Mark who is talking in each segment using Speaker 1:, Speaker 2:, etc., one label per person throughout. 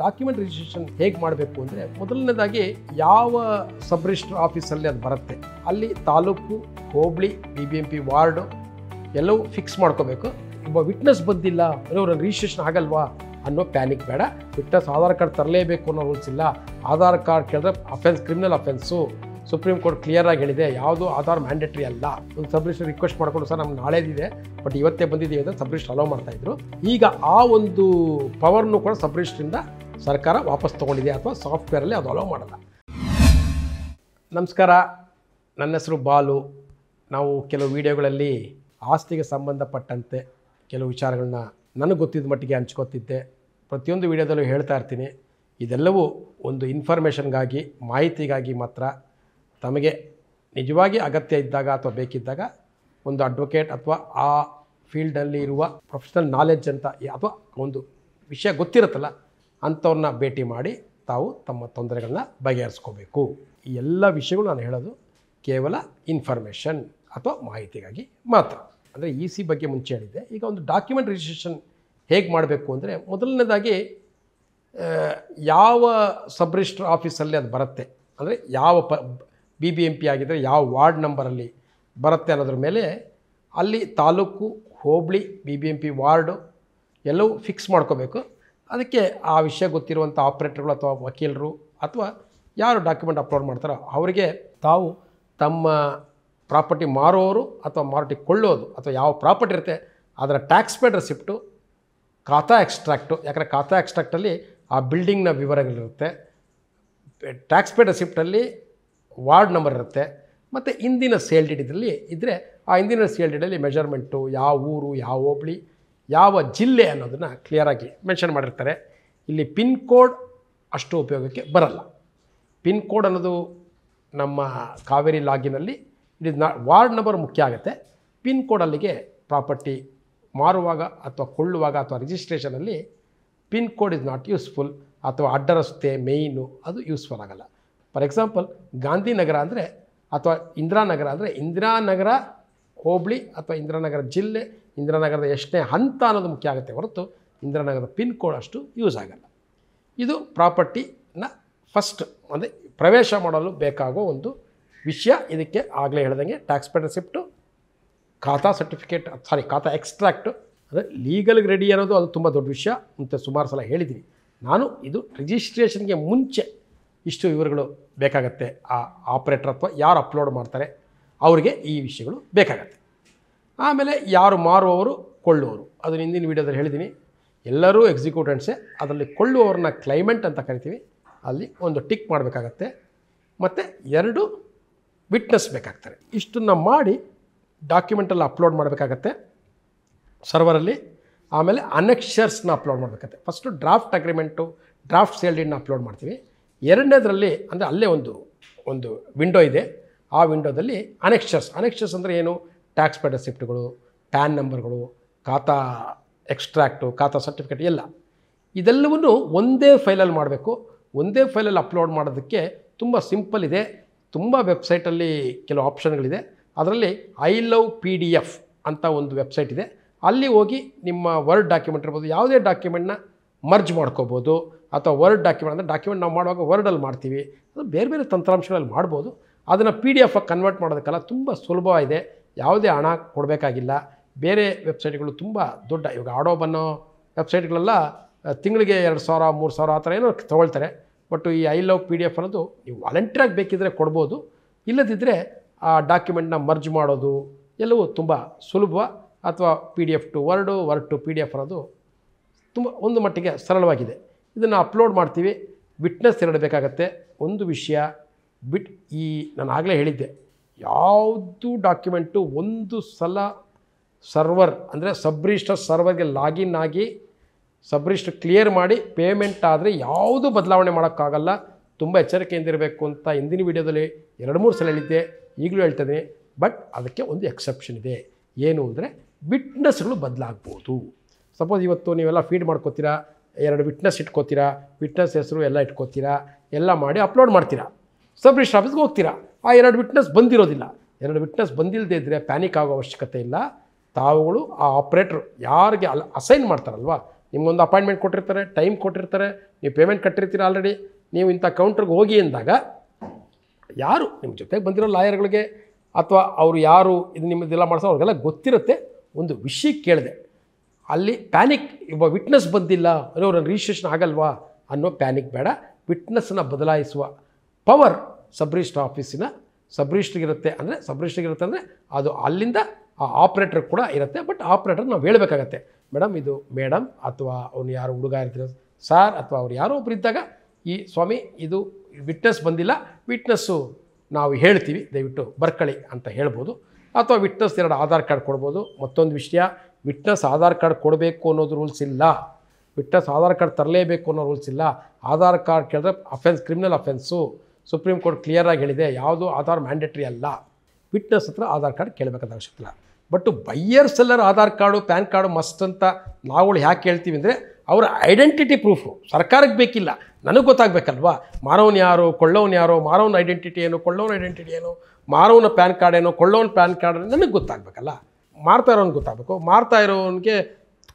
Speaker 1: document registration ಹೇಗೆ ಮಾಡಬೇಕು ಅಂದರೆ ಮೊದಲನೇದಾಗಿ ಯಾವ ಸಬ್ ರಿಜಿಸ್ಟರ್ ಆಫೀಸಲ್ಲಿ ಅದು ಬರುತ್ತೆ ಅಲ್ಲಿ taluk hobli B B M P ward ಎಲ್ಲವೂ ಫಿಕ್ಸ್ ಮಾಡ್ಕೋಬೇಕು ಒಬ್ಬ ವಿಟ್ನೆಸ್ ಬಂದಿಲ್ಲ ಅವ್ರ ರಿಜಿಸ್ಟ್ರೇಷನ್ ಆಗಲ್ವಾ ಅನ್ನೋ ಪ್ಯಾನಿಕ್ ಬೇಡ ವಿಟ್ನೆಸ್ ಆಧಾರ್ ಕಾರ್ಡ್ ತರಲೇಬೇಕು ಅನ್ನೋ ರೂಲ್ಸ್ ಇಲ್ಲ ಆಧಾರ್ ಕಾರ್ಡ್ ಕೇಳಿದ್ರೆ offence criminal offence supreme court clear ಆಗಿ ಹೇಳಿದೆ ಯಾವುದು ಆಧಾರ್ ಮ್ಯಾಂಡೇಟ್ರಿ ಅಲ್ಲ ಒಂದು ಸಬ್ ರಿಜಿಸ್ಟರ್ ರಿಕ್ವೆಸ್ಟ್ ಮಾಡ್ಕೊಂಡು ಸರ್ ನಮ್ಗೆ ನಾಳೆದಿದೆ ಬಟ್ ಇವತ್ತೇ ಬಂದಿದ್ದೀವಿ ಅಂತ ಸಬ್ ರಿಜಿಸ್ಟರ್ ಅಲೋ ಮಾಡ್ತಾಯಿದ್ರು ಈಗ ಆ ಒಂದು ಪವರ್ನು ಕೂಡ ಸಬ್ ರಿಜಿಸ್ಟ್ರಿಂದ ಸರ್ಕಾರ ವಾಪಸ್ ತೊಗೊಂಡಿದೆ ಅಥವಾ ಸಾಫ್ಟ್ವೇರಲ್ಲಿ ಅದು ಅಲೋ ಮಾಡಲ್ಲ ನಮಸ್ಕಾರ ನನ್ನ ಹೆಸರು ಬಾಲು ನಾವು ಕೆಲವು ವಿಡಿಯೋಗಳಲ್ಲಿ ಆಸ್ತಿಗೆ ಸಂಬಂಧಪಟ್ಟಂತೆ ಕೆಲವು ವಿಚಾರಗಳನ್ನ ನನಗೆ ಗೊತ್ತಿದ್ದ ಮಟ್ಟಿಗೆ ಹಂಚ್ಕೋತಿದ್ದೆ ಪ್ರತಿಯೊಂದು ವಿಡಿಯೋದಲ್ಲೂ ಹೇಳ್ತಾ ಇರ್ತೀನಿ ಇದೆಲ್ಲವೂ ಒಂದು ಇನ್ಫಾರ್ಮೇಷನ್ಗಾಗಿ ಮಾಹಿತಿಗಾಗಿ ಮಾತ್ರ ತಮಗೆ ನಿಜವಾಗಿ ಅಗತ್ಯ ಇದ್ದಾಗ ಅಥವಾ ಬೇಕಿದ್ದಾಗ ಒಂದು ಅಡ್ವೊಕೇಟ್ ಅಥವಾ ಆ ಫೀಲ್ಡಲ್ಲಿ ಇರುವ ಪ್ರೊಫೆಷನಲ್ ನಾಲೆಡ್ಜ್ ಅಂತ ಅಥವಾ ಒಂದು ವಿಷಯ ಗೊತ್ತಿರುತ್ತಲ್ಲ ಅಂಥವ್ರನ್ನ ಭೇಟಿ ಮಾಡಿ ತಾವು ತಮ್ಮ ತೊಂದರೆಗಳನ್ನ ಬಗೆಹರಿಸ್ಕೋಬೇಕು ಈ ಎಲ್ಲ ವಿಷಯಗಳು ನಾನು ಹೇಳೋದು ಕೇವಲ ಇನ್ಫಾರ್ಮೇಷನ್ ಅಥವಾ ಮಾಹಿತಿಗಾಗಿ ಮಾತ್ರ ಅಂದರೆ ಇ e ಸಿ ಬಗ್ಗೆ ಮುಂಚೆ ಹೇಳಿದ್ದೆ ಈಗ ಒಂದು ಡಾಕ್ಯುಮೆಂಟ್ ರಿಜಿಸ್ಟ್ರೇಷನ್ ಹೇಗೆ ಮಾಡಬೇಕು ಅಂದರೆ ಮೊದಲನೇದಾಗಿ ಯಾವ ಸಬ್ ರಿಜಿಸ್ಟರ್ ಆಫೀಸಲ್ಲಿ ಅದು ಬರುತ್ತೆ ಅಂದರೆ ಯಾವ ಪ ಬಿ ಬಿ ಎಂ ಪಿ ಆಗಿದ್ದರೆ ಯಾವ ವಾರ್ಡ್ ನಂಬರಲ್ಲಿ ಬರುತ್ತೆ ಅನ್ನೋದ್ರ ಮೇಲೆ ಅಲ್ಲಿ taluk hobli B B M P ward ಎಲ್ಲವೂ ಫಿಕ್ಸ್ ಮಾಡ್ಕೋಬೇಕು ಅದಕ್ಕೆ ಆ ವಿಷಯ ಗೊತ್ತಿರುವಂಥ ಆಪ್ರೇಟರ್ಗಳು ಅಥವಾ ವಕೀಲರು ಅಥವಾ ಯಾರು ಡಾಕ್ಯುಮೆಂಟ್ ಅಪ್ಲೋಡ್ ಮಾಡ್ತಾರೋ ಅವರಿಗೆ ತಾವು ತಮ್ಮ ಪ್ರಾಪರ್ಟಿ ಮಾರೋರು ಅಥವಾ ಮಾರಾಟಕ್ಕೆ ಕೊಳ್ಳೋದು ಅಥವಾ ಯಾವ ಪ್ರಾಪರ್ಟಿ ಇರುತ್ತೆ ಅದರ tax paid receipt khata extract ಯಾಕಂದರೆ ಖಾತಾ ಎಕ್ಸ್ಟ್ರಾಕ್ಟಲ್ಲಿ ಆ ಬಿಲ್ಡಿಂಗ್ನ ವಿವರಗಳಿರುತ್ತೆ ಟ್ಯಾಕ್ಸ್ ಪೇಡ್ ರೆಸಿಪ್ಟಲ್ಲಿ ವಾರ್ಡ್ ನಂಬರ್ ಇರುತ್ತೆ ಮತ್ತು ಇಂದಿನ ಸೇಲ್ ಇದರಲ್ಲಿ ಇದ್ದರೆ ಆ ಇಂದಿನ ಸೇಲ್ ಡಿಡಲ್ಲಿ ಮೆಜರ್ಮೆಂಟು ಯಾವ ಊರು ಯಾವ ಹೋಬಳಿ ಯಾವ ಜಿಲ್ಲೆ ಅನ್ನೋದನ್ನು ಕ್ಲಿಯರಾಗಿ ಮೆನ್ಷನ್ ಮಾಡಿರ್ತಾರೆ ಇಲ್ಲಿ ಪಿನ್ ಕೋಡ್ ಅಷ್ಟು ಉಪಯೋಗಕ್ಕೆ ಬರಲ್ಲ ಪಿನ್ ಕೋಡ್ ಅನ್ನೋದು ನಮ್ಮ ಕಾವೇರಿ ಲಾಗಿನಲ್ಲಿ ಇದು ನಾ ವಾರ್ಡ್ ನಂಬರ್ ಮುಖ್ಯ ಆಗುತ್ತೆ ಪಿನ್ ಕೋಡ್ ಅಲ್ಲಿಗೆ ಪ್ರಾಪರ್ಟಿ ಮಾರುವಾಗ ಅಥವಾ ಕೊಳ್ಳುವಾಗ ಅಥವಾ ರಿಜಿಸ್ಟ್ರೇಷನಲ್ಲಿ pin code is not useful ಅಥವಾ ಅಡ್ಡರಸ್ತೆ ಮೇಯ್ನು ಅದು ಯೂಸ್ಫುಲ್ ಆಗಲ್ಲ ಫಾರ್ ಎಕ್ಸಾಂಪಲ್ ಗಾಂಧಿನಗರ ಅಂದರೆ ಅಥವಾ ಇಂದಿರಾನಗರ ಅಂದರೆ ಇಂದಿರಾನಗರ ಹೋಬಳಿ ಅಥವಾ ಇಂದಿರಾನಗರ ಜಿಲ್ಲೆ ಇಂದಿರಾನಗರದ ಎಷ್ಟನೇ ಹಂತ ಅನ್ನೋದು ಮುಖ್ಯ ಆಗುತ್ತೆ ಹೊರತು ಇಂದಿರಾನಗರದ ಪಿನ್ ಕೋಡ್ ಅಷ್ಟು ಯೂಸ್ ಆಗಲ್ಲ ಇದು ಪ್ರಾಪರ್ಟಿನ ಫಸ್ಟ್ ಅಂದರೆ ಪ್ರವೇಶ ಮಾಡಲು ಬೇಕಾಗೋ ಒಂದು ವಿಷಯ ಇದಕ್ಕೆ ಆಗಲೇ ಹೇಳ್ದಂಗೆ tax pay receipt khata certificate sorry khata extract ಅಂದರೆ ಲೀಗಲ್ಗೆ ರೆಡಿ ಅನ್ನೋದು ಅದು ತುಂಬ ದೊಡ್ಡ ವಿಷಯ ಅಂತ ಸುಮಾರು ಸಲ ಹೇಳಿದ್ದೀನಿ ನಾನು ಇದು ರಿಜಿಸ್ಟ್ರೇಷನ್ಗೆ ಮುಂಚೆ ಇಷ್ಟು ವಿವರಗಳು ಬೇಕಾಗತ್ತೆ ಆ ಆಪ್ರೇಟರ್ ಅಥವಾ ಯಾರು ಅಪ್ಲೋಡ್ ಮಾಡ್ತಾರೆ ಅವರಿಗೆ ಈ ವಿಷಯಗಳು ಬೇಕಾಗತ್ತೆ ಆಮೇಲೆ ಯಾರು ಮಾರುವವರು ಕೊಳ್ಳುವವರು ಅದನ್ನು ಹಿಂದಿನ ವೀಡಿಯೋದಲ್ಲಿ ಹೇಳಿದ್ದೀನಿ ಎಲ್ಲರೂ ಎಕ್ಸಿಕ್ಯೂಟೆಂಟ್ಸೇ ಅದರಲ್ಲಿ ಕೊಳ್ಳುವವ್ರನ್ನ ಕ್ಲೈಮೆಂಟ್ ಅಂತ ಕರಿತೀವಿ ಅಲ್ಲಿ ಒಂದು ಟಿಕ್ ಮಾಡಬೇಕಾಗತ್ತೆ ಮತ್ತು ಎರಡು ವಿಟ್ನೆಸ್ ಬೇಕಾಗ್ತಾರೆ ಇಷ್ಟನ್ನು ಮಾಡಿ ಡಾಕ್ಯುಮೆಂಟಲ್ಲಿ ಅಪ್ಲೋಡ್ ಮಾಡಬೇಕಾಗತ್ತೆ ಸರ್ವರಲ್ಲಿ ಆಮೇಲೆ ಅನೆಕ್ಷರ್ಸ್ನ ಅಪ್ಲೋಡ್ ಮಾಡಬೇಕಾಗತ್ತೆ ಫಸ್ಟು ಡ್ರಾಫ್ಟ್ ಅಗ್ರಿಮೆಂಟು ಡ್ರಾಫ್ಟ್ ಸೇಲ್ಡಿನ ಅಪ್ಲೋಡ್ ಮಾಡ್ತೀವಿ ಎರಡನೇದರಲ್ಲಿ ಅಂದರೆ ಅಲ್ಲೇ ಒಂದು ಒಂದು ವಿಂಡೋ ಇದೆ ಆ ವಿಂಡೋದಲ್ಲಿ ಅನೆಕ್ಷರ್ಸ್ ಅನೆಕ್ಷರ್ಸ್ ಅಂದರೆ ಏನು ಟ್ಯಾಕ್ಸ್ ಪೇಡ್ ರೆಸಿಪ್ಟ್ಗಳು ಪ್ಯಾನ್ ನಂಬರ್ಗಳು ಖಾತಾ ಎಕ್ಸ್ಟ್ರಾಕ್ಟು ಖಾತಾ ಸರ್ಟಿಫಿಕೇಟ್ ಎಲ್ಲ ಇದೆಲ್ಲವನ್ನು ಒಂದೇ ಫೈಲಲ್ಲಿ ಮಾಡಬೇಕು ಒಂದೇ ಫೈಲಲ್ಲಿ ಅಪ್ಲೋಡ್ ಮಾಡೋದಕ್ಕೆ ತುಂಬ ಸಿಂಪಲ್ ಇದೆ ತುಂಬ ವೆಬ್ಸೈಟಲ್ಲಿ ಕೆಲವು ಆಪ್ಷನ್ಗಳಿದೆ ಅದರಲ್ಲಿ I love P D F ಅಂತ ಒಂದು ವೆಬ್ಸೈಟ್ ಇದೆ ಅಲ್ಲಿ ಹೋಗಿ ನಿಮ್ಮ ವರ್ಡ್ ಡಾಕ್ಯುಮೆಂಟ್ ಇರ್ಬೋದು ಯಾವುದೇ ಡಾಕ್ಯುಮೆಂಟ್ನ ಮರ್ಜ್ ಮಾಡ್ಕೋಬೋದು ಅಥವಾ ವರ್ಡ್ ಡಾಕ್ಯುಮೆಂಟ್ ಅಂದರೆ ಡಾಕ್ಯುಮೆಂಟ್ ನಾವು ಮಾಡುವಾಗ ವರ್ಡಲ್ಲಿ ಮಾಡ್ತೀವಿ ಅದು ಬೇರೆ ಬೇರೆ ತಂತ್ರಾಂಶಗಳಲ್ಲಿ ಮಾಡ್ಬೋದು ಅದನ್ನು ಪಿ ಡಿ ಎಫ್ ಕನ್ವರ್ಟ್ ಮಾಡೋದಕ್ಕೆಲ್ಲ ತುಂಬ ಸುಲಭವಾಗಿದೆ ಯಾವುದೇ ಹಣ ಕೊಡಬೇಕಾಗಿಲ್ಲ ಬೇರೆ ವೆಬ್ಸೈಟ್ಗಳು ತುಂಬ ದೊಡ್ಡ ಇವಾಗ ಆಡೋ ಬನ್ನೋ ವೆಬ್ಸೈಟ್ಗಳೆಲ್ಲ ತಿಂಗಳಿಗೆ ಎರಡು ಸಾವಿರ ಮೂರು ಸಾವಿರ ಆ ಥರ ಏನೋ ತೊಗೊಳ್ತಾರೆ ಬಟ್ ಈ I love P D F ಅನ್ನೋದು ನೀವು ವಾಲಂಟಿಯರಾಗಿ ಬೇಕಿದ್ದರೆ ಕೊಡ್ಬೋದು ಇಲ್ಲದಿದ್ದರೆ ಆ ಡಾಕ್ಯುಮೆಂಟ್ನ ಮರ್ಜ್ ಮಾಡೋದು ಎಲ್ಲವೂ ತುಂಬ ಸುಲಭ ಅಥವಾ P D F to word word to P D F ಅನ್ನೋದು ತುಂಬ ಒಂದು ಮಟ್ಟಿಗೆ ಸರಳವಾಗಿದೆ ಇದನ್ನು ಅಪ್ಲೋಡ್ ಮಾಡ್ತೀವಿ ವಿಟ್ನೆಸ್ ಎರಡಬೇಕಾಗತ್ತೆ ಒಂದು ವಿಷಯ ಬಿಟ್ ಈ ನಾನು ಆಗಲೇ ಹೇಳಿದ್ದೆ ಯಾವುದು ಡಾಕ್ಯುಮೆಂಟು ಒಂದು ಸಲ ಸರ್ವರ್ ಅಂದರೆ ಸಬ್ರಿಜಿಸ್ಟರ್ ಸರ್ವರ್ಗೆ ಲಾಗಿನ್ ಆಗಿ ಸಬ್ರಿಜಿಸ್ಟರ್ ಕ್ಲಿಯರ್ ಮಾಡಿ ಪೇಮೆಂಟ್ ಆದರೆ ಯಾವುದು ಬದಲಾವಣೆ ಮಾಡೋಕ್ಕಾಗಲ್ಲ ತುಂಬ ಎಚ್ಚರಿಕೆಯಿಂದ ಇರಬೇಕು ಅಂತ ಹಿಂದಿನ ವೀಡಿಯೋದಲ್ಲಿ ಎರಡು ಮೂರು ಸಲ ಹೇಳಿದ್ದೆ ಈಗಲೂ ಹೇಳ್ತೇನೆ ಬಟ್ ಅದಕ್ಕೆ ಒಂದು ಎಕ್ಸೆಪ್ಷನ್ ಇದೆ ಏನು ಅಂದರೆ ವಿಟ್ನೆಸ್ಗಳು ಬದಲಾಗ್ಬೋದು ಸಪೋಸ್ ಇವತ್ತು ನೀವೆಲ್ಲ ಫೀಡ್ ಮಾಡ್ಕೋತೀರಾ ಎರಡು ವಿಟ್ನೆಸ್ ಇಟ್ಕೋತೀರಾ ವಿಟ್ನೆಸ್ ಹೆಸರು ಎಲ್ಲ ಇಟ್ಕೋತೀರಾ ಎಲ್ಲ ಮಾಡಿ ಅಪ್ಲೋಡ್ ಮಾಡ್ತೀರಾ ಸಬ್ ಆಫೀಸ್ಗೆ ಹೋಗ್ತೀರಾ ಆ ಎರಡು ವಿಟ್ನೆಸ್ ಬಂದಿರೋದಿಲ್ಲ ಎರಡು ವಿಟ್ನೆಸ್ ಬಂದಿಲ್ಲದೇ ಇದ್ದರೆ ಪ್ಯಾನಿಕ್ ಆಗೋ ಅವಶ್ಯಕತೆ ಇಲ್ಲ ತಾವುಗಳು ಆ ಆಪ್ರೇಟ್ರು ಯಾರಿಗೆ ಅಲ್ಲಿ ಅಸೈನ್ ಮಾಡ್ತಾರಲ್ವ ನಿಮಗೊಂದು ಅಪಾಯಿಂಟ್ಮೆಂಟ್ ಕೊಟ್ಟಿರ್ತಾರೆ ಟೈಮ್ ಕೊಟ್ಟಿರ್ತಾರೆ ನೀವು ಪೇಮೆಂಟ್ ಕಟ್ಟಿರ್ತೀರ ಆಲ್ರೆಡಿ ನೀವು ಇಂಥ ಕೌಂಟ್ರಿಗೆ ಹೋಗಿ ಅಂದಾಗ ಯಾರು ನಿಮ್ಮ ಜೊತೆಗೆ ಬಂದಿರೋ ಲಾಯರ್ಗಳಿಗೆ ಅಥವಾ ಅವರು ಯಾರು ಇದು ನಿಮ್ಮದೆಲ್ಲ ಮಾಡಿಸೋ ಅವ್ರಿಗೆಲ್ಲ ಗೊತ್ತಿರುತ್ತೆ ಒಂದು ವಿಷಯ ಕೇಳಿದೆ ಅಲ್ಲಿ ಪ್ಯಾನಿಕ್ ಒಬ್ಬ ವಿಟ್ನೆಸ್ ಬಂದಿಲ್ಲ ಅಂದರೆ ಅವ್ರಿಗೆ ರಿಜಿಸ್ಟ್ರೇಷನ್ ಆಗಲ್ವಾ ಅನ್ನೋ ಪ್ಯಾನಿಕ್ ಬೇಡ ವಿಟ್ನೆಸ್ಸನ್ನು ಬದಲಾಯಿಸುವ ಪವರ್ ಸಬ್ರಿಜಿಸ್ಟ್ರ್ ಆಫೀಸಿನ ಸಬ್ರಿಜಿಸ್ಟ್ರಿಗಿರುತ್ತೆ ಅಂದರೆ ಇರುತ್ತೆ ಅಂದರೆ ಅದು ಅಲ್ಲಿಂದ ಆ ಆಪ್ರೇಟರ್ ಕೂಡ ಇರುತ್ತೆ ಬಟ್ ಆಪ್ರೇಟರ್ ನಾವು ಹೇಳಬೇಕಾಗತ್ತೆ ಮೇಡಮ್ ಇದು ಮೇಡಮ್ ಅಥವಾ ಅವ್ನು ಯಾರು ಹುಡುಗ ಇರ್ತೀರೋ ಸಾರ್ ಅಥವಾ ಅವ್ರು ಯಾರೋ ಒಬ್ರು ಇದ್ದಾಗ ಈ ಸ್ವಾಮಿ ಇದು ವಿಟ್ನೆಸ್ ಬಂದಿಲ್ಲ ವಿಟ್ನೆಸ್ಸು ನಾವು ಹೇಳ್ತೀವಿ ದಯವಿಟ್ಟು ಬರ್ಕಳಿ ಅಂತ ಹೇಳ್ಬೋದು ಅಥವಾ ವಿಟ್ನೆಸ್ ಎರಡು ಆಧಾರ್ ಕಾರ್ಡ್ ಕೊಡ್ಬೋದು ಮತ್ತೊಂದು ವಿಷಯ ವಿಟ್ನೆಸ್ ಆಧಾರ್ ಕಾರ್ಡ್ ಕೊಡಬೇಕು ಅನ್ನೋದು ರೂಲ್ಸ್ ಇಲ್ಲ ವಿಟ್ನೆಸ್ ಆಧಾರ್ ಕಾರ್ಡ್ ತರಲೇಬೇಕು ಅನ್ನೋ ರೂಲ್ಸ್ ಇಲ್ಲ ಆಧಾರ್ ಕಾರ್ಡ್ ಕೇಳಿದ್ರೆ offence criminal offence supreme court ಕ್ಲಿಯರಾಗಿ ಹೇಳಿದೆ ಯಾವುದು ಆಧಾರ್ ಮ್ಯಾಂಡೇಟ್ರಿ ಅಲ್ಲ ವಿಟ್ನೆಸ್ ಹತ್ರ ಆಧಾರ್ ಕಾರ್ಡ್ ಕೇಳಬೇಕಾದ ಅವಶ್ಯಕತೆ ಇಲ್ಲ but buyer seller Aadhaar card PAN card must ಅಂತ ನಾವುಗಳು ಯಾಕೆ ಹೇಳ್ತೀವಿ ಅಂದರೆ ಅವರ ಐಡೆಂಟಿಟಿ ಪ್ರೂಫು ಸರ್ಕಾರಕ್ಕೆ ಬೇಕಿಲ್ಲ ನನಗೆ ಗೊತ್ತಾಗಬೇಕಲ್ವಾ ಮಾರೋವನು ಯಾರು ಕೊಳ್ಳೋನು ಯಾರು ಮಾರವನ ಐಡೆಂಟಿಟಿ ಏನು ಕೊಳ್ಳೋನ ಐಡೆಂಟಿಟಿ ಏನು ಮಾರವನ ಪ್ಯಾನ್ ಕಾರ್ಡ್ ಏನು ಕೊಳ್ಳೋನ ಪ್ಯಾನ್ ಕಾರ್ಡ್ ನನಗೆ ಗೊತ್ತಾಗಬೇಕಲ್ಲ ಮಾರ್ತಾ ಇರೋನ್ಗೆ ಗೊತ್ತಾಗಬೇಕು ಮಾರ್ತಾ ಇರೋನಿಗೆ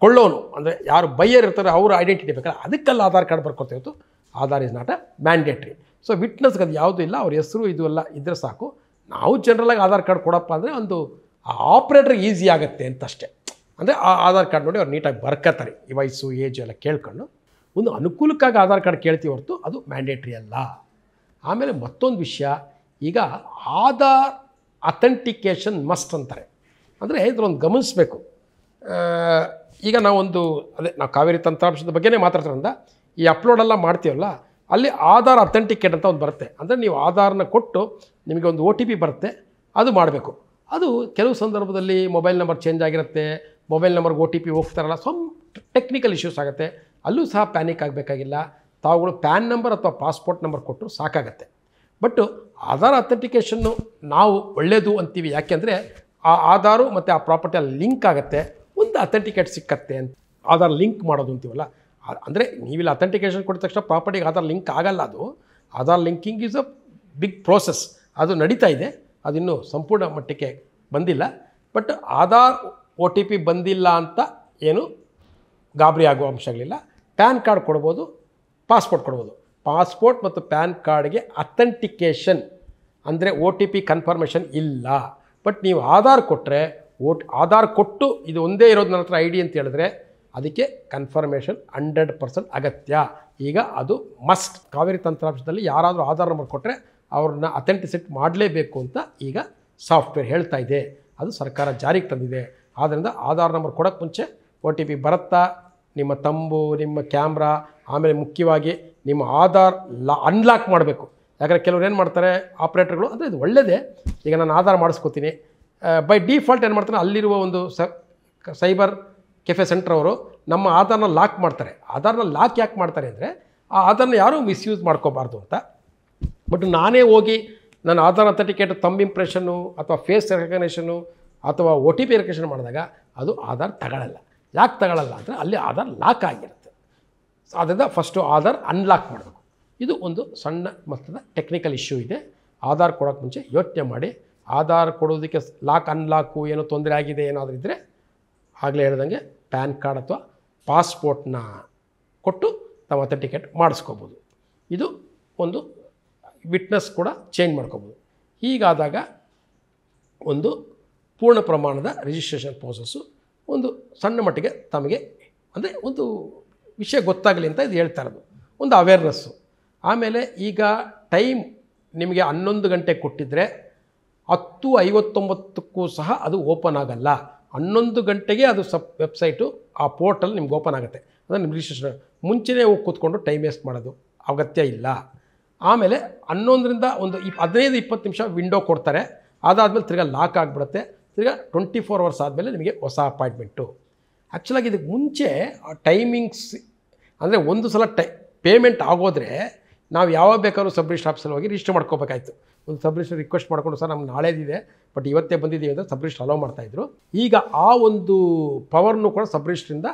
Speaker 1: ಕೊಳ್ಳೋನು ಅಂದರೆ ಯಾರು ಬೈಯರ್ ಇರ್ತಾರೆ ಅವರ ಐಡೆಂಟಿಟಿ ಬೇಕಲ್ಲ ಅದಕ್ಕೆಲ್ಲ ಆಧಾರ್ ಕಾರ್ಡ್ ಇತ್ತು Aadhaar is not a mandatory so ವಿಟ್ನೆಸ್ಗೆ ಅದು ಯಾವುದೂ ಇಲ್ಲ ಅವ್ರ ಹೆಸರು ಇದು ಎಲ್ಲ ಇದ್ದರೆ ಸಾಕು ನಾವು ಜನರಲಾಗಿ ಆಧಾರ್ ಕಾರ್ಡ್ ಕೊಡಪ್ಪ ಅಂದರೆ ಒಂದು ಆ ಆಪ್ರೇಟ್ರಿಗೆ ಈಸಿ ಆಗುತ್ತೆ ಅಂತಷ್ಟೇ ಅಂದರೆ ಆ ಆಧಾರ್ ಕಾರ್ಡ್ ನೋಡಿ ಅವ್ರು ನೀಟಾಗಿ ಬರ್ಕತ್ತಾರೆ ಈ ವಯಸ್ಸು ಏಜ್ ಎಲ್ಲ ಕೇಳ್ಕೊಂಡು ಒಂದು ಅನುಕೂಲಕ್ಕಾಗಿ ಆಧಾರ್ ಕಾರ್ಡ್ ಕೇಳ್ತೀವಿ ಹೊರತು ಅದು ಮ್ಯಾಂಡೇಟ್ರಿ ಅಲ್ಲ ಆಮೇಲೆ ಮತ್ತೊಂದು ವಿಷಯ ಈಗ ಆಧಾರ್ ಅಥೆಂಟಿಕೇಷನ್ ಮಸ್ಟ್ ಅಂತಾರೆ ಅಂದರೆ ಇದ್ರೊಂದು ಗಮನಿಸಬೇಕು ಈಗ ನಾವೊಂದು ಅದೇ ನಾವು ಕಾವೇರಿ ತಂತ್ರಾಂಶದ ಬಗ್ಗೆನೇ ಮಾತಾಡ್ತಾರಂದ ಈ ಅಪ್ಲೋಡೆಲ್ಲ ಮಾಡ್ತೀವಲ್ಲ ಅಲ್ಲಿ ಆಧಾರ್ ಅಥೆಂಟಿಕೇಟ್ ಅಂತ ಒಂದು ಬರುತ್ತೆ ಅಂದರೆ ನೀವು ಆಧಾರನ್ನ ಕೊಟ್ಟು ನಿಮಗೆ ಒಂದು ಒ ಟಿ ಪಿ ಬರುತ್ತೆ ಅದು ಮಾಡಬೇಕು ಅದು ಕೆಲವು ಸಂದರ್ಭದಲ್ಲಿ ಮೊಬೈಲ್ ನಂಬರ್ ಚೇಂಜ್ ಆಗಿರುತ್ತೆ ಮೊಬೈಲ್ ನಂಬರ್ಗೆ ಒ ಟಿ ಪಿ ಹೋಗ್ತಾರಲ್ಲ ಸ್ವಲ್ಪ ಟೆಕ್ನಿಕಲ್ ಇಶ್ಯೂಸ್ ಆಗುತ್ತೆ ಅಲ್ಲೂ ಸಹ ಪ್ಯಾನಿಕ್ ಆಗಬೇಕಾಗಿಲ್ಲ ತಾವುಗಳು ಪ್ಯಾನ್ ನಂಬರ್ ಅಥವಾ ಪಾಸ್ಪೋರ್ಟ್ ನಂಬರ್ ಕೊಟ್ಟರು ಸಾಕಾಗತ್ತೆ ಬಟ್ಟು ಆಧಾರ್ ಅಥೆಂಟಿಕೇಷನ್ನು ನಾವು ಒಳ್ಳೆಯದು ಅಂತೀವಿ ಯಾಕೆಂದರೆ ಆ ಆಧಾರು ಮತ್ತು ಆ ಪ್ರಾಪರ್ಟಿ ಅಲ್ಲಿ ಲಿಂಕ್ ಆಗುತ್ತೆ ಒಂದು ಅಥೆಂಟಿಕೇಟ್ ಸಿಕ್ಕತ್ತೆ ಅಂತ ಆಧಾರ್ ಲಿಂಕ್ ಮಾಡೋದು ಅಂತೀವಲ್ಲ ಅಂದರೆ ನೀವಿಲ್ಲಿ ಅಥೆಂಟಿಕೇಷನ್ ಕೊಟ್ಟ ತಕ್ಷಣ ಪ್ರಾಪರ್ಟಿಗೆ ಆಧಾರ್ ಲಿಂಕ್ ಆಗಲ್ಲ ಅದು Aadhaar linking is a big process ಅದು ನಡೀತಾ ಇದೆ ಅದಿನ್ನೂ ಸಂಪೂರ್ಣ ಮಟ್ಟಕ್ಕೆ ಬಂದಿಲ್ಲ but Aadhaar O T P ಬಂದಿಲ್ಲ ಅಂತ ಏನು ಗಾಬರಿ ಆಗುವ ಅಂಶಗಳಿಲ್ಲ ಪ್ಯಾನ್ ಕಾರ್ಡ್ ಕೊಡ್ಬೋದು ಪಾಸ್ಪೋರ್ಟ್ ಕೊಡ್ಬೋದು ಪಾಸ್ಪೋರ್ಟ್ ಮತ್ತು ಪ್ಯಾನ್ ಕಾರ್ಡ್ಗೆ ಅಥೆಂಟಿಕೇಷನ್ ಅಂದರೆ ಒ ಟಿ ಪಿ ಕನ್ಫರ್ಮೇಷನ್ ಇಲ್ಲ ಬಟ್ ನೀವು ಆಧಾರ್ ಕೊಟ್ಟರೆ ಓಟ್ ಆಧಾರ್ ಕೊಟ್ಟು ಇದು ಒಂದೇ ಇರೋದು ನನ್ನ ಹತ್ರ ಐ ಡಿ ಅಂತ ಹೇಳಿದ್ರೆ ಅದಕ್ಕೆ ಕನ್ಫರ್ಮೇಷನ್ ಹಂಡ್ರೆಡ್ ಪರ್ಸೆಂಟ್ ಅಗತ್ಯ ಈಗ ಅದು ಮಸ್ಟ್ ಕಾವೇರಿ ತಂತ್ರಾಂಶದಲ್ಲಿ ಯಾರಾದರೂ ಆಧಾರ್ ನಂಬರ್ ಕೊಟ್ಟರೆ ಅವ್ರನ್ನ ಅಥೆಂಟಿಸಿಟ್ ಮಾಡಲೇಬೇಕು ಅಂತ ಈಗ ಸಾಫ್ಟ್ವೇರ್ ಹೇಳ್ತಾ ಇದೆ ಅದು ಸರ್ಕಾರ ಜಾರಿಗೆ ತಂದಿದೆ ಆದ್ದರಿಂದ ಆಧಾರ್ ನಂಬರ್ ಕೊಡೋಕ್ಕೆ ಮುಂಚೆ ಒ ಟಿ ಪಿ ಬರುತ್ತಾ ನಿಮ್ಮ ತಂಬು ನಿಮ್ಮ ಕ್ಯಾಮ್ರಾ ಆಮೇಲೆ ಮುಖ್ಯವಾಗಿ ನಿಮ್ಮ ಆಧಾರ್ ಲಾ ಅನ್ಲಾಕ್ ಮಾಡಬೇಕು ಯಾಕಂದರೆ ಕೆಲವ್ರು ಏನು ಮಾಡ್ತಾರೆ ಆಪ್ರೇಟರ್ಗಳು ಅಂದರೆ ಇದು ಒಳ್ಳೆಯದೇ ಈಗ ನಾನು ಆಧಾರ್ ಮಾಡಿಸ್ಕೋತೀನಿ ಬೈ ಡಿಫಾಲ್ಟ್ ಏನು ಮಾಡ್ತಾರೆ ಅಲ್ಲಿರುವ ಒಂದು ಸೈಬರ್ ಕೆಫೆ ಸೆಂಟ್ರ್ ಅವರು ನಮ್ಮ ಆಧಾರನ ಲಾಕ್ ಮಾಡ್ತಾರೆ ಆಧಾರನ ಲಾಕ್ ಯಾಕೆ ಮಾಡ್ತಾರೆ ಅಂದರೆ ಆ ಆಧಾರ್ನ ಯಾರೂ ಮಿಸ್ಯೂಸ್ ಮಾಡ್ಕೋಬಾರ್ದು ಅಂತ ಬಟ್ ನಾನೇ ಹೋಗಿ ನನ್ನ ಆಧಾರ್ ಅಥೆಂಟಿಕೇಟ್ ತಮ್ಮ ಇಂಪ್ರೆಷನ್ನು ಅಥವಾ ಫೇಸ್ ರೆಕಗ್ನೇಷನು ಅಥವಾ ಒ ಟಿ ಪಿ ರೆಕಗ್ನೇಷನ್ ಮಾಡಿದಾಗ ಅದು ಆಧಾರ್ ತಗೊಳ್ಳಲ್ಲ ಯಾಕೆ ತಗೊಳ್ಳಲ್ಲ ಅಂದರೆ ಅಲ್ಲಿ ಆಧಾರ್ ಲಾಕ್ ಆಗಿರುತ್ತೆ ಸೊ ಅದರಿಂದ ಫಸ್ಟು ಆಧಾರ್ ಅನ್ಲಾಕ್ ಮಾಡಬೇಕು ಇದು ಒಂದು ಸಣ್ಣ ಮಟ್ಟದ ಟೆಕ್ನಿಕಲ್ ಇಶ್ಯೂ ಇದೆ ಆಧಾರ್ ಕೊಡೋಕ್ಕೆ ಮುಂಚೆ ಯೋಚನೆ ಮಾಡಿ ಆಧಾರ್ ಕೊಡೋದಕ್ಕೆ ಲಾಕ್ ಅನ್ಲಾಕು ಏನೋ ತೊಂದರೆ ಆಗಿದೆ ಏನಾದರೂ ಇದ್ದರೆ ಆಗಲೇ ಹೇಳ್ದಂಗೆ ಪ್ಯಾನ್ ಕಾರ್ಡ್ ಅಥವಾ ಪಾಸ್ಪೋರ್ಟ್ನ ಕೊಟ್ಟು ತಾವು ಅಥೆಂಟಿಕೇಟ್ ಮಾಡಿಸ್ಕೋಬೋದು ಇದು ಒಂದು ವಿಟ್ನೆಸ್ ಕೂಡ ಚೇಂಜ್ ಮಾಡ್ಕೋಬೋದು ಹೀಗಾದಾಗ ಒಂದು ಪೂರ್ಣ ಪ್ರಮಾಣದ ರಿಜಿಸ್ಟ್ರೇಷನ್ ಪ್ರೋಸೆಸ್ಸು ಒಂದು ಸಣ್ಣ ಮಟ್ಟಿಗೆ ತಮಗೆ ಅಂದರೆ ಒಂದು ವಿಷಯ ಗೊತ್ತಾಗಲಿ ಅಂತ ಇದು ಹೇಳ್ತಾ ಇರೋದು ಒಂದು ಅವೇರ್ನೆಸ್ಸು ಆಮೇಲೆ ಈಗ ಟೈಮ್ ನಿಮಗೆ ಹನ್ನೊಂದು ಗಂಟೆ ಕೊಟ್ಟಿದ್ದರೆ ಹತ್ತು ಐವತ್ತೊಂಬತ್ತಕ್ಕೂ ಸಹ ಅದು ಓಪನ್ ಆಗಲ್ಲ ಹನ್ನೊಂದು ಗಂಟೆಗೆ ಅದು ಸಬ್ ವೆಬ್ಸೈಟು ಆ ಪೋರ್ಟಲ್ ನಿಮ್ಗೆ ಓಪನ್ ಆಗುತ್ತೆ ಅಂದರೆ ನಿಮ್ಮ ರಿಜಿಸ್ಟ್ರೇಷನ್ ಮುಂಚೆನೇ ಹೋಗಿ ಕೂತ್ಕೊಂಡು ಟೈಮ್ ವೇಸ್ಟ್ ಮಾಡೋದು ಅಗತ್ಯ ಇಲ್ಲ ಆಮೇಲೆ ಹನ್ನೊಂದರಿಂದ ಒಂದು ಇಪ್ ಹದಿನೈದು ಇಪ್ಪತ್ತು ನಿಮಿಷ ವಿಂಡೋ ಕೊಡ್ತಾರೆ ಅದಾದಮೇಲೆ ತಿರ್ಗಾ ಲಾಕ್ ಆಗಿಬಿಡುತ್ತೆ ತಿರ್ಗಾ ಟ್ವೆಂಟಿ ಫೋರ್ ಅವರ್ಸ್ ಆದಮೇಲೆ ನಿಮಗೆ ಹೊಸ ಅಪಾಯಿಂಟ್ಮೆಂಟು ಆ್ಯಕ್ಚುಲಾಗಿ ಇದಕ್ಕೆ ಮುಂಚೆ ಟೈಮಿಂಗ್ಸ್ ಅಂದರೆ ಒಂದು ಸಲ ಟೈ ಪೇಮೆಂಟ್ ಆಗೋದ್ರೆ ನಾವು ಯಾವಾಗ ಬೇಕಾದ್ರೂ ಸಬ್ ಆಫೀಸಲ್ಲಿ ಹೋಗಿ ರಿಜಿಸ್ಟರ್ ಮಾಡ್ಕೋಬೇಕಾಯ್ತು ಒಂದು ಸಬ್ರಿಷ್ ರಿಕ್ವೆಸ್ಟ್ ಮಾಡಿಕೊಂಡು ಸರ್ ನಮ್ಗೆ ನಾಳೆದಿದೆ ಬಟ್ ಇವತ್ತೇ ಬಂದಿದ್ದೀವಿ ಅಂತ ಸಬ್ರಿಷ್ಟ್ ಅಲೋ ಮಾಡ್ತಾಯಿದ್ರು ಈಗ ಆ ಒಂದು ಪವರ್ನು ಕೂಡ ಸಬ್ರಿಸ್ಟ್ರಿಂದ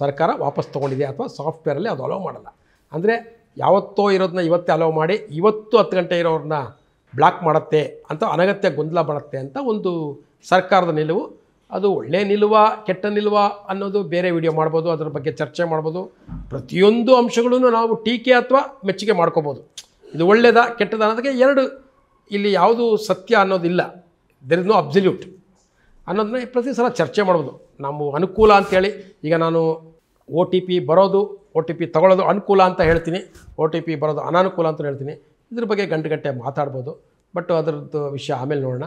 Speaker 1: ಸರ್ಕಾರ ವಾಪಸ್ ತೊಗೊಂಡಿದೆ ಅಥವಾ ಸಾಫ್ಟ್ವೇರಲ್ಲಿ ಅದು ಅಲೋ ಮಾಡಲ್ಲ ಅಂದರೆ ಯಾವತ್ತೋ ಇರೋದನ್ನ ಇವತ್ತೇ ಅಲೋ ಮಾಡಿ ಇವತ್ತು ಹತ್ತು ಗಂಟೆ ಇರೋರನ್ನ ಬ್ಲಾಕ್ ಮಾಡುತ್ತೆ ಅಂತ ಅನಗತ್ಯ ಗೊಂದಲ ಬರುತ್ತೆ ಅಂತ ಒಂದು ಸರ್ಕಾರದ ನಿಲುವು ಅದು ಒಳ್ಳೆ ನಿಲುವ ಕೆಟ್ಟ ನಿಲುವ ಅನ್ನೋದು ಬೇರೆ ವಿಡಿಯೋ ಮಾಡ್ಬೋದು ಅದರ ಬಗ್ಗೆ ಚರ್ಚೆ ಮಾಡ್ಬೋದು ಪ್ರತಿಯೊಂದು ಅಂಶಗಳೂ ನಾವು ಟೀಕೆ ಅಥವಾ ಮೆಚ್ಚುಗೆ ಮಾಡ್ಕೋಬೋದು ಇದು ಒಳ್ಳೆಯದ ಕೆಟ್ಟದ ಅನ್ನೋದಕ್ಕೆ ಎರಡು ಇಲ್ಲಿ ಯಾವುದು ಸತ್ಯ ಅನ್ನೋದಿಲ್ಲ ದೆರ್ ಇಸ್ ನೋ ಅಬ್ಸಲ್ಯೂಟ್ ಅನ್ನೋದನ್ನ ಪ್ರತಿ ಸಲ ಚರ್ಚೆ ಮಾಡ್ಬೋದು ನಮ್ಮ ಅನುಕೂಲ ಅಂಥೇಳಿ ಈಗ ನಾನು ಒ ಟಿ ಪಿ ಬರೋದು ಒ ಟಿ ಪಿ ತೊಗೊಳ್ಳೋದು ಅನುಕೂಲ ಅಂತ ಹೇಳ್ತೀನಿ ಒ ಟಿ ಪಿ ಬರೋದು ಅನಾನುಕೂಲ ಅಂತ ಹೇಳ್ತೀನಿ ಇದ್ರ ಬಗ್ಗೆ ಗಂಟೆ ಗಂಟೆ ಮಾತಾಡ್ಬೋದು ಬಟ್ ಅದರದ್ದು ವಿಷಯ ಆಮೇಲೆ ನೋಡೋಣ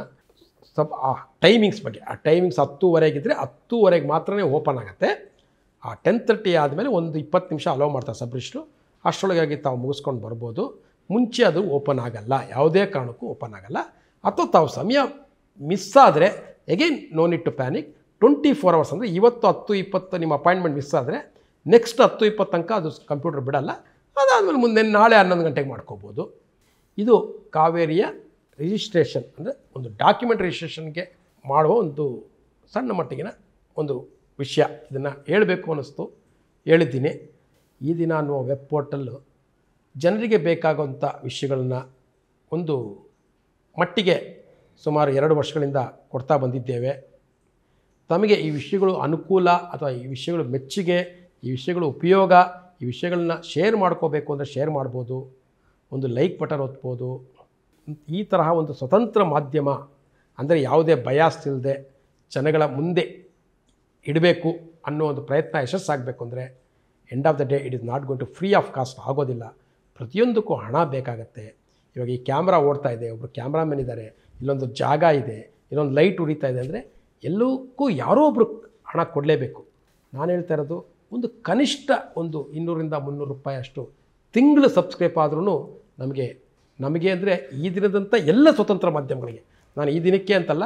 Speaker 1: ಸ್ವಲ್ಪ ಆ ಟೈಮಿಂಗ್ಸ್ ಬಗ್ಗೆ ಆ ಟೈಮಿಂಗ್ಸ್ ಹತ್ತೂವರೆಗಿದ್ರೆ ಹತ್ತುವರೆಗೆ ಮಾತ್ರ ಓಪನ್ ಆಗುತ್ತೆ ಆ ಟೆನ್ ತರ್ಟಿ ಆದಮೇಲೆ ಒಂದು ಇಪ್ಪತ್ತು ನಿಮಿಷ ಅಲೋ ಮಾಡ್ತಾರೆ ಸಬ್ರಿಷ್ಟು ಅಷ್ಟರೊಳಗಾಗಿ ತಾವು ಮುಗಿಸ್ಕೊಂಡು ಬರ್ಬೋದು ಮುಂಚೆ ಅದು ಓಪನ್ ಆಗಲ್ಲ ಯಾವುದೇ ಕಾರಣಕ್ಕೂ ಓಪನ್ ಆಗಲ್ಲ ಅಥವಾ ತಾವು ಸಮಯ ಮಿಸ್ ಆದರೆ again no need to panic twenty four hours ಅಂದರೆ ಇವತ್ತು ಹತ್ತು ಇಪ್ಪತ್ತು ನಿಮ್ಮ ಅಪಾಯಿಂಟ್ಮೆಂಟ್ ಮಿಸ್ ಆದರೆ ನೆಕ್ಸ್ಟ್ ಹತ್ತು ಇಪ್ಪತ್ತು ತನಕ ಅದು ಕಂಪ್ಯೂಟರ್ ಬಿಡಲ್ಲ ಅದಾದಮೇಲೆ ಮುಂದೆ ನಾಳೆ ಹನ್ನೊಂದು ಗಂಟೆಗೆ ಮಾಡ್ಕೋಬೋದು ಇದು ಕಾವೇರಿಯ ರಿಜಿಸ್ಟ್ರೇಷನ್ ಅಂದರೆ ಒಂದು ಡಾಕ್ಯುಮೆಂಟ್ ರಿಜಿಸ್ಟ್ರೇಷನ್ಗೆ ಮಾಡುವ ಒಂದು ಸಣ್ಣ ಮಟ್ಟಿಗಿನ ಒಂದು ವಿಷಯ ಇದನ್ನು ಹೇಳಬೇಕು ಅನ್ನಿಸ್ತು ಹೇಳಿದ್ದೀನಿ ಈ ದಿನ ಅನ್ನುವ ವೆಬ್ ಪೋರ್ಟಲ್ಲು ಜನರಿಗೆ ಬೇಕಾಗುವಂಥ ವಿಷಯಗಳನ್ನು ಒಂದು ಮಟ್ಟಿಗೆ ಸುಮಾರು ಎರಡು ವರ್ಷಗಳಿಂದ ಕೊಡ್ತಾ ಬಂದಿದ್ದೇವೆ ತಮಗೆ ಈ ವಿಷಯಗಳು ಅನುಕೂಲ ಅಥವಾ ಈ ವಿಷಯಗಳು ಮೆಚ್ಚುಗೆ ಈ ವಿಷಯಗಳು ಉಪಯೋಗ ಈ ವಿಷಯಗಳನ್ನ ಶೇರ್ ಮಾಡ್ಕೋಬೇಕು ಅಂದರೆ ಶೇರ್ ಮಾಡ್ಬೋದು ಒಂದು ಲೈಕ್ ಬಟನ್ ಒತ್ಬೋದು ಈ ತರಹ ಒಂದು ಸ್ವತಂತ್ರ ಮಾಧ್ಯಮ ಅಂದರೆ ಯಾವುದೇ ಬಯಾಸ್ ಇಲ್ಲದೆ ಜನಗಳ ಮುಂದೆ ಇಡಬೇಕು ಅನ್ನೋ ಒಂದು ಪ್ರಯತ್ನ ಯಶಸ್ಸಾಗಬೇಕು ಅಂದರೆ end of the day it is not going to free of cost ಆಗೋದಿಲ್ಲ ಪ್ರತಿಯೊಂದಕ್ಕೂ ಹಣ ಬೇಕಾಗತ್ತೆ ಇವಾಗ ಈ ಕ್ಯಾಮ್ರಾ ಓಡ್ತಾ ಇದೆ ಒಬ್ಬರು ಕ್ಯಾಮ್ರಾಮನ್ ಇದ್ದಾರೆ ಇಲ್ಲೊಂದು ಜಾಗ ಇದೆ ಇಲ್ಲೊಂದು ಲೈಟ್ ಉರಿತಾ ಇದೆ ಅಂದರೆ ಎಲ್ಲಕ್ಕೂ ಯಾರೋ ಒಬ್ಬರು ಹಣ ಕೊಡಲೇಬೇಕು ನಾನು ಹೇಳ್ತಾ ಇರೋದು ಒಂದು ಕನಿಷ್ಠ ಒಂದು ಇನ್ನೂರಿಂದ ಮುನ್ನೂರು ರೂಪಾಯಿ ಅಷ್ಟು ತಿಂಗಳು ಸಬ್ಸ್ಕ್ರೈಬ್ ಆದ್ರೂ ನಮಗೆ ನಮಗೆ ಅಂದರೆ ಈ ದಿನದಂಥ ಎಲ್ಲ ಸ್ವತಂತ್ರ ಮಾಧ್ಯಮಗಳಿಗೆ ನಾನು ಈ ದಿನಕ್ಕೆ ಅಂತಲ್ಲ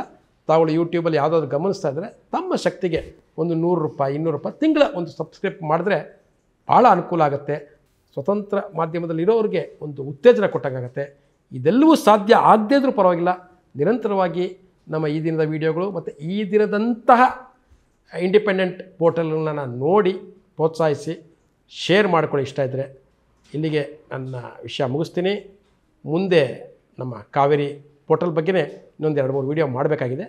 Speaker 1: ತಾವುಗಳು ಯೂಟ್ಯೂಬಲ್ಲಿ ಯಾವುದಾದ್ರು ಗಮನಿಸ್ತಾ ಇದ್ದರೆ ತಮ್ಮ ಶಕ್ತಿಗೆ ಒಂದು ನೂರು ರೂಪಾಯಿ ಇನ್ನೂರು ರೂಪಾಯಿ ತಿಂಗಳ ಒಂದು ಸಬ್ಸ್ಕ್ರೈಬ್ ಮಾಡಿದ್ರೆ ಭಾಳ ಅನುಕೂಲ ಆಗುತ್ತೆ ಸ್ವತಂತ್ರ ಮಾಧ್ಯಮದಲ್ಲಿ ಒಂದು ಉತ್ತೇಜನ ಕೊಟ್ಟಂಗಾಗತ್ತೆ ಇದೆಲ್ಲವೂ ಸಾಧ್ಯ ಆಗದೇ ಇದ್ರೂ ಪರವಾಗಿಲ್ಲ ನಿರಂತರವಾಗಿ ನಮ್ಮ ಈ ದಿನದ ವೀಡಿಯೋಗಳು ಮತ್ತು ಈ ದಿನದಂತಹ ಇಂಡಿಪೆಂಡೆಂಟ್ ಪೋರ್ಟಲ್ಗಳನ್ನ ನೋಡಿ ಪ್ರೋತ್ಸಾಹಿಸಿ ಶೇರ್ ಮಾಡಿಕೊಳ್ಳಿ ಇಷ್ಟ ಇದ್ದರೆ ಇಲ್ಲಿಗೆ ನನ್ನ ವಿಷಯ ಮುಗಿಸ್ತೀನಿ ಮುಂದೆ ನಮ್ಮ ಕಾವೇರಿ ಪೋರ್ಟಲ್ ಬಗ್ಗೆನೇ ಇನ್ನೊಂದು ಎರಡು ಮೂರು ವೀಡಿಯೋ ಮಾಡಬೇಕಾಗಿದೆ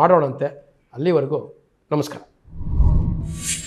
Speaker 1: ಮಾಡೋಣಂತೆ ಅಲ್ಲಿವರೆಗೂ ನಮಸ್ಕಾರ